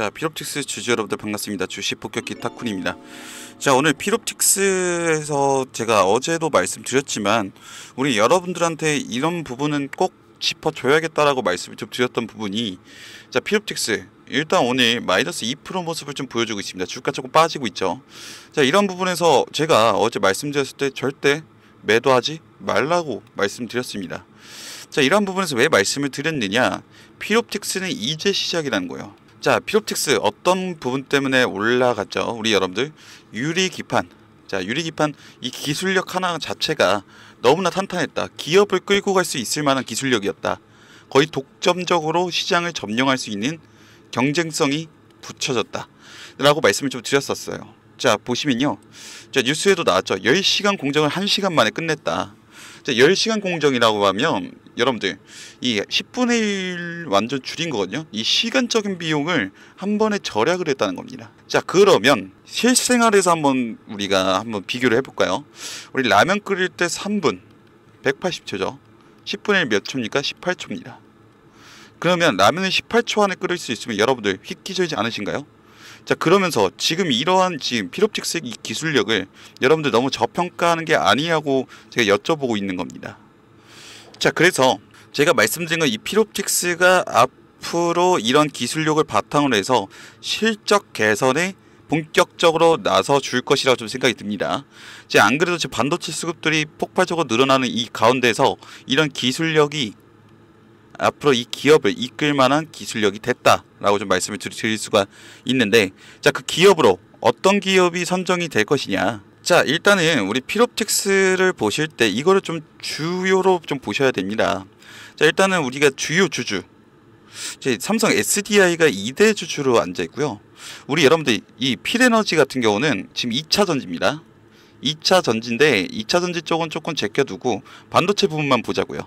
자 피롭틱스 주주 여러분들 반갑습니다 주식 폭격기 타쿤입니다 자 오늘 피롭틱스에서 제가 어제도 말씀드렸지만 우리 여러분들한테 이런 부분은 꼭 짚어줘야겠다라고 말씀을 좀 드렸던 부분이 자 피롭틱스 일단 오늘 마이너스 2% 모습을 좀 보여주고 있습니다 주가 조금 빠지고 있죠 자 이런 부분에서 제가 어제 말씀드렸을 때 절대 매도하지 말라고 말씀드렸습니다 자 이러한 부분에서 왜 말씀을 드렸느냐 피롭틱스는 이제 시작이라는 거예요 자, 피롭틱스 어떤 부분 때문에 올라갔죠? 우리 여러분들 유리 기판. 자, 유리 기판 이 기술력 하나 자체가 너무나 탄탄했다. 기업을 끌고 갈 수 있을 만한 기술력이었다. 거의 독점적으로 시장을 점령할 수 있는 경쟁성이 붙여졌다. 라고 말씀을 좀 드렸었어요. 자, 보시면요. 자, 뉴스에도 나왔죠. 10시간 공정을 1시간 만에 끝냈다. 자, 10시간 공정이라고 하면 여러분들 이 10분의 1 완전 줄인 거거든요. 이 시간적인 비용을 한 번에 절약을 했다는 겁니다. 자 그러면 실생활에서 한번 우리가 한번 비교를 해볼까요? 우리 라면 끓일 때 3분 180초죠. 10분의 1 몇 초입니까? 18초입니다. 그러면 라면을 18초 안에 끓일 수 있으면 여러분들 휙끼절지 않으신가요? 자 그러면서 지금 이러한 지금 피롭직스 이 기술력을 여러분들 너무 저평가하는 게 아니냐고 제가 여쭤보고 있는 겁니다. 자, 그래서 제가 말씀드린 건 이 피롭틱스가 앞으로 이런 기술력을 바탕으로 해서 실적 개선에 본격적으로 나서 줄 것이라고 좀 생각이 듭니다. 이제 안 그래도 지금 반도체 수급들이 폭발적으로 늘어나는 이 가운데서 이런 기술력이 앞으로 이 기업을 이끌 만한 기술력이 됐다라고 좀 말씀을 드릴 수가 있는데 자그 기업으로 어떤 기업이 선정이 될 것이냐 자 일단은 우리 필옵틱스를 보실 때 이거를 좀 주요로 좀 보셔야 됩니다 자 일단은 우리가 주요 주주 이제 삼성 SDI가 2대 주주로 앉아 있고요 우리 여러분들 이 필에너지 같은 경우는 지금 2차 전지입니다 2차 전지인데 2차 전지 쪽은 조금 제껴두고 반도체 부분만 보자고요.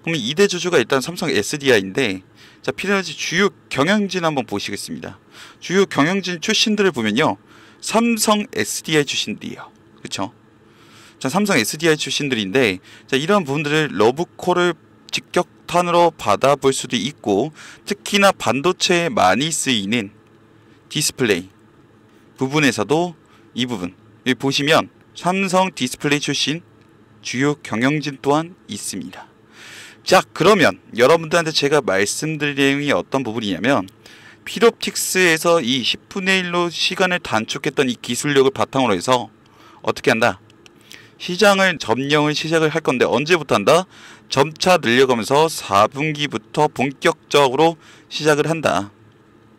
그러면 2대 주주가 일단 삼성 SDI인데 자, 필에너지 주요 경영진 한번 보시겠습니다. 주요 경영진 출신들을 보면요. 삼성 SDI 출신들이요. 그쵸? 자, 삼성 SDI 출신들인데 자, 이런 부분들을 러브콜을 직격탄으로 받아볼 수도 있고 특히나 반도체에 많이 쓰이는 디스플레이 부분에서도 이 부분 여기 보시면 삼성 디스플레이 출신 주요 경영진 또한 있습니다. 자 그러면 여러분들한테 제가 말씀드릴 내용이 어떤 부분이냐면 피롭틱스에서 이 10분의 1로 시간을 단축했던 이 기술력을 바탕으로 해서 어떻게 한다? 시장을 점령을 시작을 할 건데 언제부터 한다? 점차 늘려가면서 4분기부터 본격적으로 시작을 한다.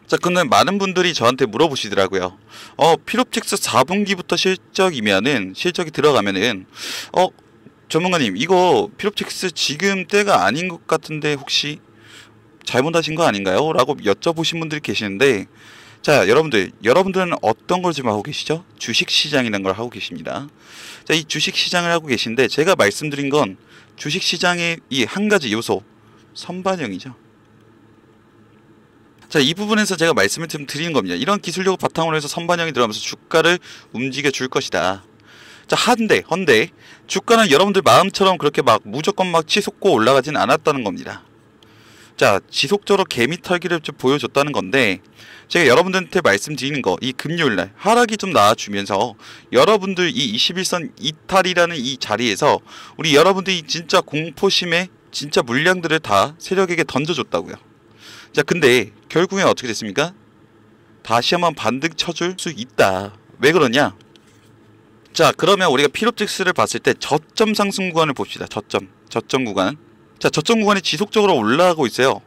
자, 근데 많은 분들이 저한테 물어보시더라고요. 어, 피롭틱스 4분기부터 실적이면은 실적이 들어가면은 어, 전문가님 이거 피롭틱스 지금 때가 아닌 것 같은데 혹시 잘못하신 거 아닌가요? 라고 여쭤보신 분들이 계시는데 자, 여러분들, 여러분들은 어떤 걸 지금 하고 계시죠? 주식시장이라는 걸 하고 계십니다. 자, 이 주식시장을 하고 계신데 제가 말씀드린 건 주식시장의 이 한 가지 요소, 선반영이죠. 자, 이 부분에서 제가 말씀을 좀 드리는 겁니다. 이런 기술력을 바탕으로 해서 선반영이 들어가면서 주가를 움직여 줄 것이다. 자, 한데, 헌데, 주가는 여러분들 마음처럼 그렇게 막 무조건 막 치솟고 올라가진 않았다는 겁니다. 자, 지속적으로 개미 털기를 좀 보여줬다는 건데 제가 여러분들한테 말씀드리는 거 이 금요일날 하락이 좀 나와주면서 여러분들 이 21선 이탈이라는 이 자리에서 우리 여러분들이 진짜 공포심에 진짜 물량들을 다 세력에게 던져줬다고요. 자, 근데 결국엔 어떻게 됐습니까? 다시 한번 반등 쳐줄 수 있다. 왜 그러냐? 자, 그러면 우리가 피옵틱스를 봤을 때 저점 상승 구간을 봅시다. 저점, 저점 구간. 자, 저점 구간이 지속적으로 올라가고 있어요.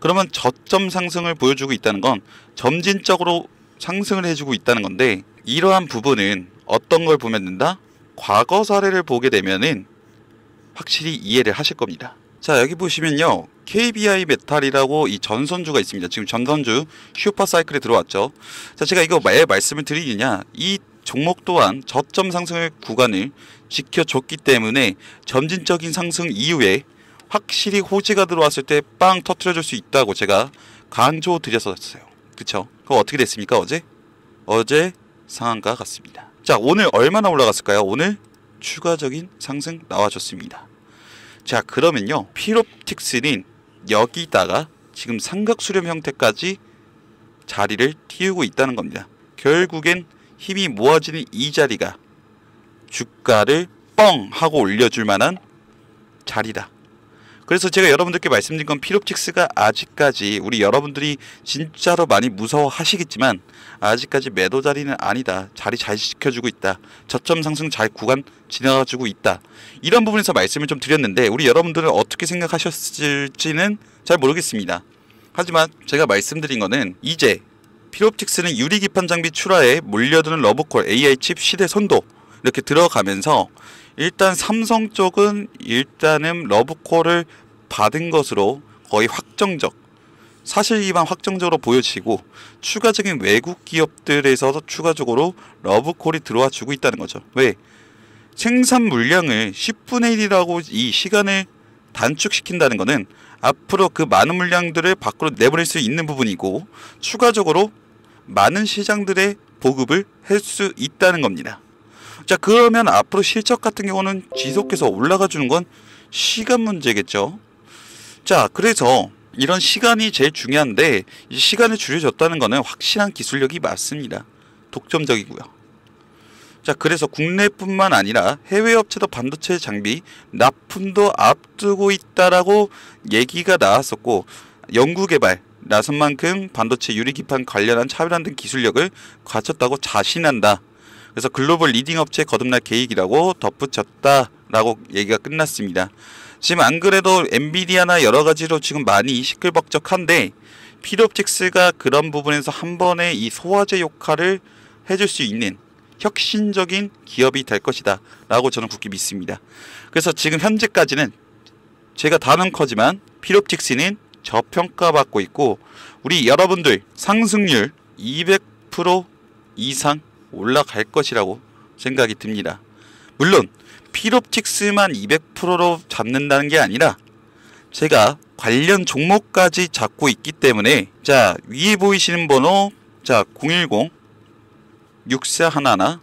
그러면 저점 상승을 보여주고 있다는 건 점진적으로 상승을 해주고 있다는 건데 이러한 부분은 어떤 걸 보면 된다? 과거 사례를 보게 되면은 확실히 이해를 하실 겁니다. 자 여기 보시면요 KBI 메탈이라고 이 전선주가 있습니다. 지금 전선주 슈퍼 사이클에 들어왔죠. 자 제가 이거 왜 말씀을 드리느냐 이 종목 또한 저점 상승의 구간을 지켜줬기 때문에 점진적인 상승 이후에 확실히 호재가 들어왔을 때 빵 터트려줄 수 있다고 제가 강조 드렸었어요. 그쵸? 그럼 어떻게 됐습니까, 어제? 어제 상한가 같습니다. 자, 오늘 얼마나 올라갔을까요? 오늘 추가적인 상승 나와줬습니다. 자, 그러면요. 피롭틱스는 여기다가 지금 삼각 수렴 형태까지 자리를 띄우고 있다는 겁니다. 결국엔 힘이 모아지는 이 자리가 주가를 뻥 하고 올려줄 만한 자리다. 그래서 제가 여러분들께 말씀드린 건 피롭틱스가 아직까지 우리 여러분들이 진짜로 많이 무서워하시겠지만 아직까지 매도 자리는 아니다. 자리 잘 지켜주고 있다. 저점 상승 잘 구간 지나가주고 있다. 이런 부분에서 말씀을 좀 드렸는데 우리 여러분들은 어떻게 생각하셨을지는 잘 모르겠습니다. 하지만 제가 말씀드린 거는 이제 피롭틱스는 유리기판 장비 출하에 몰려드는 러브콜 AI 칩 시대 선도 이렇게 들어가면서 일단 삼성 쪽은 일단은 러브콜을 받은 것으로 거의 확정적 사실 이반 확정적으로 보여지고 추가적인 외국 기업들에서 추가적으로 러브콜이 들어와 주고 있다는 거죠. 왜? 생산 물량을 10분의 1이라고 이 시간을 단축시킨다는 것은 앞으로 그 많은 물량들을 밖으로 내보낼 수 있는 부분이고 추가적으로 많은 시장들의 보급을 할 수 있다는 겁니다. 자 그러면 앞으로 실적 같은 경우는 지속해서 올라가 주는 건 시간 문제겠죠. 자, 그래서 이런 시간이 제일 중요한데 시간을 줄여줬다는 것은 확실한 기술력이 맞습니다. 독점적이고요. 자, 그래서 국내뿐만 아니라 해외 업체도 반도체 장비 납품도 앞두고 있다라고 얘기가 나왔었고 연구 개발 나선 만큼 반도체 유리 기판 관련한 차별화 등 기술력을 갖췄다고 자신한다. 그래서 글로벌 리딩 업체 거듭날 계획이라고 덧붙였다라고 얘기가 끝났습니다. 지금 안 그래도 엔비디아나 여러 가지로 지금 많이 시끌벅적한데 피드옵틱스가 그런 부분에서 한 번에 이 소화제 역할을 해줄 수 있는 혁신적인 기업이 될 것이다 라고 저는 굳게 믿습니다. 그래서 지금 현재까지는 제가 다는 커지만 피롭틱스는 저평가받고 있고 우리 여러분들 상승률 200% 이상 올라갈 것이라고 생각이 듭니다. 물론 필옵틱스만 200%로 잡는다는 게 아니라 제가 관련 종목까지 잡고 있기 때문에 자 위에 보이시는 번호 자 010 6411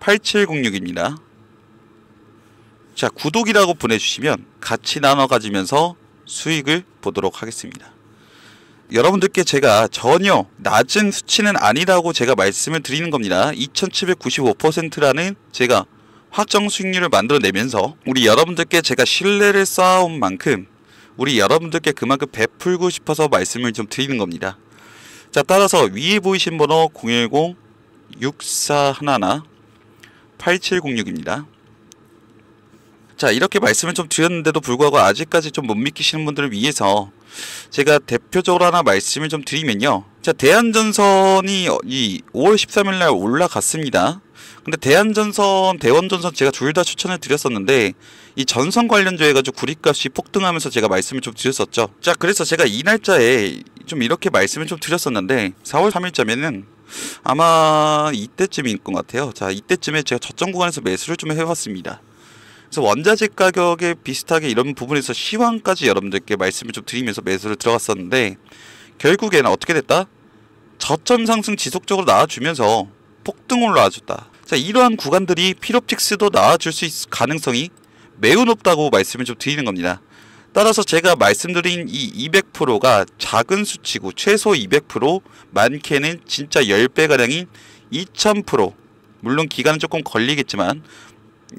8706입니다. 자 구독이라고 보내주시면 같이 나눠 가지면서 수익을 보도록 하겠습니다. 여러분들께 제가 전혀 낮은 수치는 아니라고 제가 말씀을 드리는 겁니다. 2795%라는 제가 확정 수익률을 만들어내면서 우리 여러분들께 제가 신뢰를 쌓아온 만큼 우리 여러분들께 그만큼 베풀고 싶어서 말씀을 좀 드리는 겁니다. 자 따라서 위에 보이신 번호 010-6411-8706입니다. 자 이렇게 말씀을 좀 드렸는데도 불구하고 아직까지 좀 못 믿기시는 분들을 위해서 제가 대표적으로 하나 말씀을 좀 드리면요 자 대한전선이 이 5월 13일날 올라갔습니다 근데 대한전선 대원전선 제가 둘 다 추천을 드렸었는데 이 전선 관련조 해가지고 구리값이 폭등하면서 제가 말씀을 좀 드렸었죠 자 그래서 제가 이 날짜에 좀 이렇게 말씀을 좀 드렸었는데 4월 3일자면은 아마 이때쯤인 것 같아요 자 이때쯤에 제가 저점 구간에서 매수를 좀 해봤습니다 그래서 원자재 가격에 비슷하게 이런 부분에서 시황까지 여러분들께 말씀을 좀 드리면서 매수를 들어갔었는데 결국에는 어떻게 됐다? 저점 상승 지속적으로 나와주면서 폭등으로 나와줬다. 자 이러한 구간들이 피롭틱스도 나와줄 수 있을 가능성이 매우 높다고 말씀을 좀 드리는 겁니다. 따라서 제가 말씀드린 이 200%가 작은 수치고 최소 200% 많게는 진짜 10배가량인 2000% 물론 기간은 조금 걸리겠지만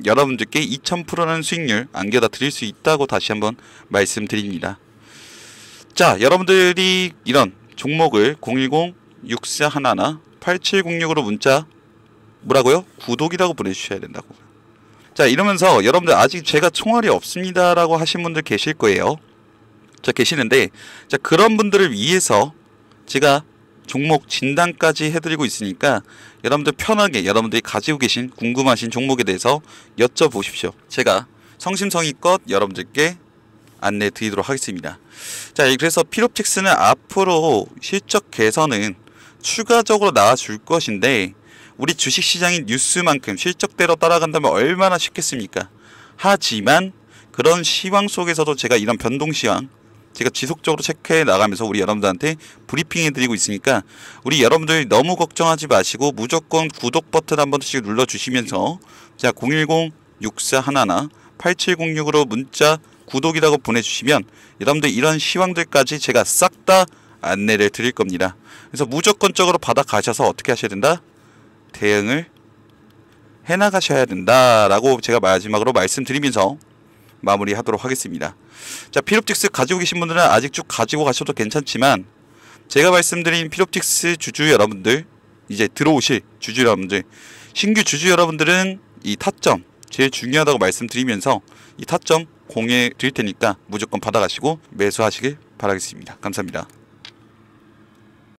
여러분들께 2000%라는 수익률 안겨다 드릴 수 있다고 다시 한번 말씀드립니다. 자, 여러분들이 이런 종목을 010-6411-8706으로 문자 뭐라고요? 구독이라고 보내주셔야 된다고. 자, 이러면서 여러분들 아직 제가 총알이 없습니다라고 하신 분들 계실 거예요. 자, 계시는데, 자, 그런 분들을 위해서 제가 종목 진단까지 해드리고 있으니까 여러분들 편하게 여러분들이 가지고 계신 궁금하신 종목에 대해서 여쭤보십시오. 제가 성심성의껏 여러분들께 안내 드리도록 하겠습니다. 자, 예, 그래서 피롭틱스는 앞으로 실적 개선은 추가적으로 나와줄 것인데 우리 주식시장인 뉴스만큼 실적대로 따라간다면 얼마나 쉽겠습니까? 하지만 그런 시황 속에서도 제가 이런 변동 시황 제가 지속적으로 체크해 나가면서 우리 여러분들한테 브리핑해 드리고 있으니까 우리 여러분들 너무 걱정하지 마시고 무조건 구독 버튼 한 번씩 눌러 주시면서 자 010-6411-8706으로 문자 구독이라고 보내주시면 여러분들 이런 시황들까지 제가 싹 다 안내를 드릴 겁니다. 그래서 무조건적으로 받아가셔서 어떻게 하셔야 된다? 대응을 해나가셔야 된다라고 제가 마지막으로 말씀드리면서 마무리하도록 하겠습니다. 자, 피롭틱스 가지고 계신 분들은 아직 쭉 가지고 가셔도 괜찮지만 제가 말씀드린 피롭틱스 주주 여러분들 이제 들어오실 주주 여러분들 신규 주주 여러분들은 이 타점 제일 중요하다고 말씀드리면서 이 타점 공해 드릴 테니까 무조건 받아가시고 매수하시길 바라겠습니다. 감사합니다.